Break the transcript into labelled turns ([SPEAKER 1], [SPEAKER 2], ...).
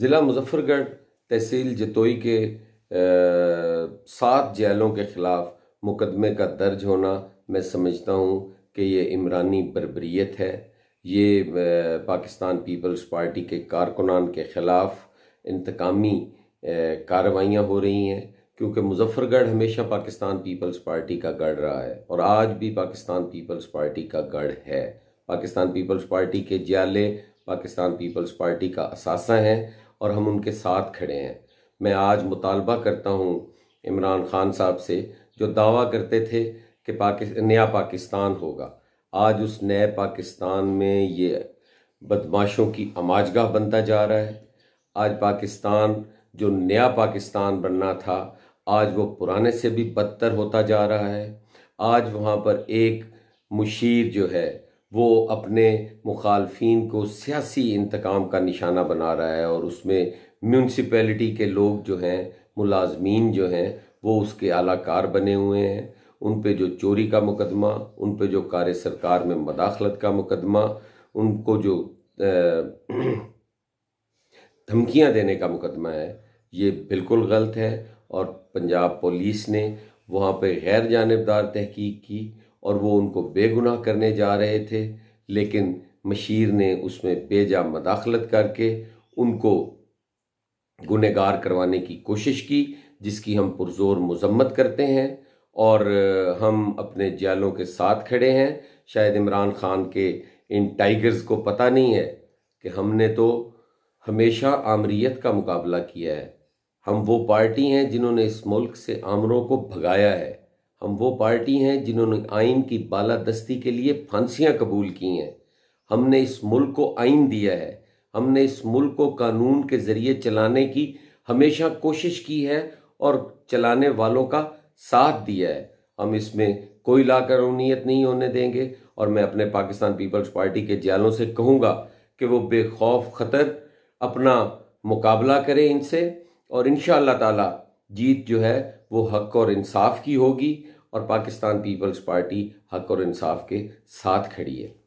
[SPEAKER 1] ज़िला मुजफ्फरगढ़ तहसील जतोई के सात जेलों के ख़िलाफ़ मुकदमे का दर्ज होना मैं समझता हूँ कि ये इमरानी बरबरीत है ये पाकिस्तान पीपल्स पार्टी के कारकुनान के ख़िलाफ़ इंतकामी कार्रवाइयाँ हो रही हैं क्योंकि मुजफ्फरगढ़ हमेशा पाकिस्तान पीपल्स पार्टी का गढ़ रहा है और आज भी पाकिस्तान पीपल्स पार्टी का गढ़ है पाकिस्तान पीपल्स पार्टी के जियाले पाकिस्तान पीपल्स पार्टी का असासा हैं और हम उनके साथ खड़े हैं मैं आज मुतालबा करता हूँ इमरान खान साहब से जो दावा करते थे कि पाकिस्तान नया पाकिस्तान होगा आज उस नए पाकिस्तान में ये बदमाशों की आमाजगा बनता जा रहा है आज पाकिस्तान जो नया पाकिस्तान बनना था आज वो पुराने से भी बदतर होता जा रहा है आज वहाँ पर एक मुशीर जो है वो अपने मुखालफन को सियासी इंतकाम का निशाना बना रहा है और उसमें म्यूनसिपैलिटी के लोग जो हैं मुलाजमीन जो हैं वो उसके आलाकार बने हुए हैं उन पे जो चोरी का मुकदमा उन पे जो कार सरकार में मदाखलत का मुकदमा उनको जो धमकियां देने का मुकदमा है ये बिल्कुल गलत है और पंजाब पुलिस ने वहाँ पे गैर जानबदार तहकीक की और वो उनको बेगुनाह करने जा रहे थे लेकिन मशीर ने उसमें बेजा मदाखलत करके उनको गुनहगार करवाने की कोशिश की जिसकी हम पुरजोर मजम्मत करते हैं और हम अपने जालों के साथ खड़े हैं शायद इमरान खान के इन टाइगर्स को पता नहीं है कि हमने तो हमेशा आमरीत का मुकाबला किया है हम वो पार्टी हैं जिन्होंने इस मुल्क से आमरों को भगाया है हम वो पार्टी हैं जिन्होंने आइन की बालादस्ती के लिए फांसियां कबूल की हैं हमने इस मुल्क को आइन दिया है हमने इस मुल्क को कानून के जरिए चलाने की हमेशा कोशिश की है और चलाने वालों का साथ दिया है हम इसमें कोई लाकानूनीत नहीं होने देंगे और मैं अपने पाकिस्तान पीपल्स पार्टी के जालों से कहूँगा कि वो बेखौफ ख़तर अपना मुकाबला करें इनसे और इन ताला जीत जो है वो हक और इंसाफ की होगी और पाकिस्तान पीपल्स पार्टी हक और इंसाफ के साथ खड़ी है